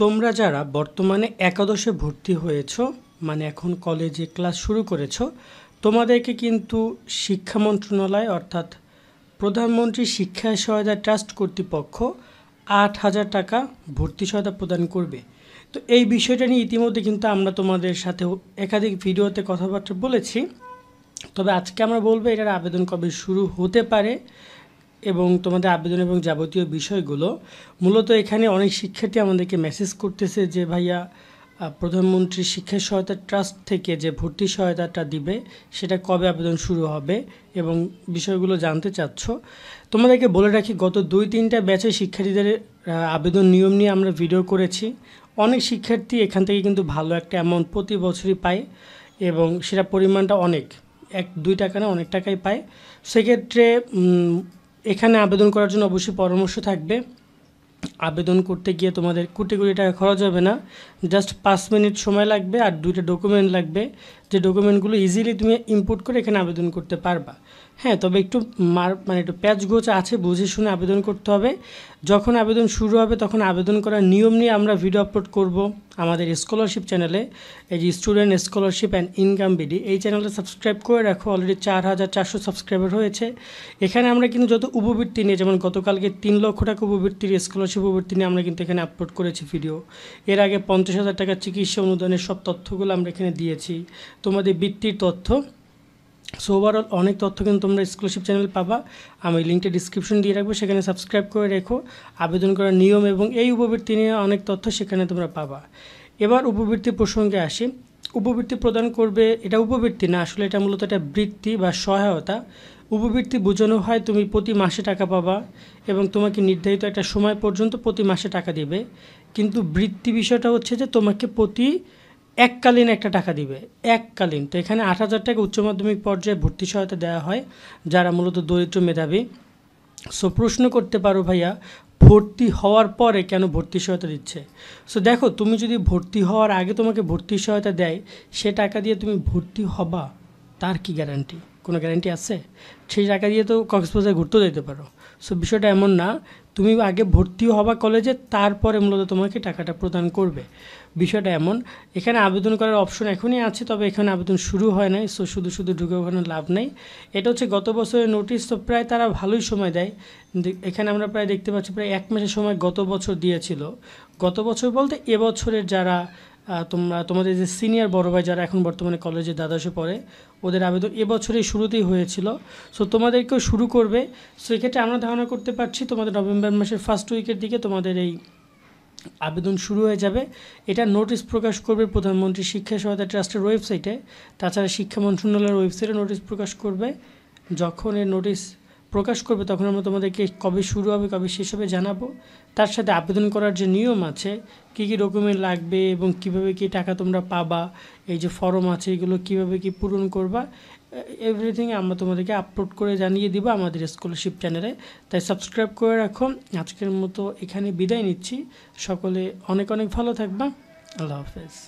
তোমরা যারা বর্তমানে একাদশে ভর্তি হয়েছ মানে এখন কলেজে ক্লাস শুরু করেছ তোমাদেরকে কিন্তু শিক্ষা মন্ত্রণালয় অর্থাৎ প্রধানমন্ত্রী শিক্ষা সহায়তা ট্রাস্ট কর্তৃপক্ষ আট হাজার টাকা ভর্তি সহায়তা প্রদান করবে তো এই বিষয়টা নিয়ে ইতিমধ্যে কিন্তু আমরা তোমাদের সাথে একাধিক ভিডিওতে কথাবার্তা বলেছি তবে আজকে আমরা বলবো এটার আবেদন কবে শুরু হতে পারে এবং তোমাদের আবেদন এবং যাবতীয় বিষয়গুলো মূলত এখানে অনেক শিক্ষার্থী আমাদেরকে মেসেজ করতেছে যে ভাইয়া প্রধানমন্ত্রী শিক্ষা সহায়তা ট্রাস্ট থেকে যে ভর্তি সহায়তাটা দিবে সেটা কবে আবেদন শুরু হবে এবং বিষয়গুলো জানতে চাচ্ছ তোমাদেরকে বলে রাখি গত দুই তিনটা ব্যাচে শিক্ষার্থীদের আবেদন নিয়ম নিয়ে আমরা ভিডিও করেছি অনেক শিক্ষার্থী এখান থেকে কিন্তু ভালো একটা অ্যামাউন্ট প্রতি বছরই পায় এবং সেটা পরিমাণটা অনেক এক দুই টাকা না অনেক টাকাই পায় সেক্ষেত্রে এখানে আবেদন করার জন্য অবশ্যই পরামর্শ থাকবে আবেদন করতে গিয়ে তোমাদের কোটি কোটি টাকা খরচ হবে না জাস্ট পাঁচ মিনিট সময় লাগবে আর দুইটা ডকুমেন্ট লাগবে যে ডকুমেন্টগুলো ইজিলি তুমি ইম্পোর্ট করে এখানে আবেদন করতে পারবা হ্যাঁ তবে একটু মার মানে একটু প্যাচ গোচ আছে বুঝে শুনে আবেদন করতে হবে যখন আবেদন শুরু হবে তখন আবেদন করার নিয়ম নিয়ে আমরা ভিডিও আপলোড করব আমাদের স্কলারশিপ চ্যানেলে এই যে student scholarship and income BD এই চ্যানেলটা সাবস্ক্রাইব করে রাখো অলরেডি চার হাজার চারশো সাবস্ক্রাইবার হয়েছে এখানে আমরা কিন্তু যত উপবৃত্তি নিয়ে যেমন গতকালকে তিন লক্ষ টাকা উপবৃত্তির স্কলারশিপ উপবৃত্তি নিয়ে আমরা কিন্তু এখানে আপলোড করেছি ভিডিও এর আগে পঞ্চাশ হাজার টাকার চিকিৎসা অনুদানের সব তথ্যগুলো আমরা এখানে দিয়েছি তোমাদের বৃত্তির তথ্য সো ওভারঅল অনেক তথ্য কিন্তু তোমরা এক্সক্লুসিভ চ্যানেল পাবা আমি লিঙ্কটা ডিসক্রিপশন দিয়ে রাখবো সেখানে সাবস্ক্রাইব করে রেখো আবেদন করার নিয়ম এবং এই উপবৃত্তি নিয়ে অনেক তথ্য সেখানে তোমরা পাবা এবার উপবৃত্তি প্রসঙ্গে আসি উপবৃত্তি প্রদান করবে এটা উপবৃত্তি না আসলে এটা মূলত একটা বৃত্তি বা সহায়তা উপবৃত্তি বোঝানো হয় তুমি প্রতি মাসে টাকা পাবা এবং তোমাকে নির্ধারিত একটা সময় পর্যন্ত প্রতি মাসে টাকা দেবে কিন্তু বৃত্তি বিষয়টা হচ্ছে যে তোমাকে প্রতি এককালীন একটা টাকা দিবে এককালীন তো এখানে আট হাজার টাকা উচ্চ মাধ্যমিক পর্যায়ে ভর্তি সহায়তা দেওয়া হয় যারা মূলত দরিদ্র মেধাবী সো প্রশ্ন করতে পারো ভাইয়া ভর্তি হওয়ার পরে কেন ভর্তি সহায়তা দিচ্ছে সো দেখো তুমি যদি ভর্তি হওয়ার আগে তোমাকে ভর্তি সহায়তা দেয় সে টাকা দিয়ে তুমি ভর্তি হবা তার কি গ্যারান্টি কোনো গ্যারান্টি আছে সেই টাকা দিয়ে তো কক্সবাজার ঘুরতেও যেতে পারো সো বিষয়টা এমন না তুমি আগে ভর্তি হবা কলেজে তারপরে মূলত তোমাকে টাকাটা প্রদান করবে বিষয়টা এমন এখানে আবেদন করার অপশন এখনই আছে তবে এখানে আবেদন শুরু হয় নাই সো শুধু শুধু ঢুকে ওখানে লাভ নেই এটা হচ্ছে গত বছরের নোটিশ তো প্রায় তারা ভালোই সময় দেয় এখানে আমরা প্রায় দেখতে পাচ্ছি প্রায় এক মাসের সময় গত বছর দিয়েছিল গত বছর বলতে এবছরের যারা তোমরা তোমাদের যে সিনিয়র বড় ভাই যারা এখন বর্তমানে কলেজে দ্বাদশে পড়ে ওদের আবেদন এবছরেই শুরুতেই হয়েছিল সো তোমাদেরকেও শুরু করবে সো এক্ষেত্রে আমরা ধারণা করতে পারছি তোমাদের নভেম্বর মাসের ফার্স্ট উইকের দিকে তোমাদের এই আবেদন শুরু হয়ে যাবে এটা নোটিশ প্রকাশ করবে প্রধানমন্ত্রী শিক্ষা সহায়তা ট্রাস্টের ওয়েবসাইটে তাছাড়া শিক্ষা মন্ত্রণালয়ের ওয়েবসাইটে নোটিশ প্রকাশ করবে যখন এর নোটিশ প্রকাশ করবে তখন আমরা তোমাদেরকে কবে শুরু হবে কবে শেষ হবে জানাবো তার সাথে আবেদন করার যে নিয়ম আছে কী কী ডকুমেন্ট লাগবে এবং কিভাবে কি টাকা তোমরা পাবা এই যে ফর্ম আছে এগুলো কিভাবে কি পূরণ করবা এভরিথিং আমরা তোমাদেরকে আপলোড করে জানিয়ে দিব আমাদের স্কলারশিপ চ্যানেলে তাই সাবস্ক্রাইব করে রাখো আজকের মতো এখানে বিদায় নিচ্ছি সকলে অনেক অনেক ভালো থাকবা আল্লাহ হাফেজ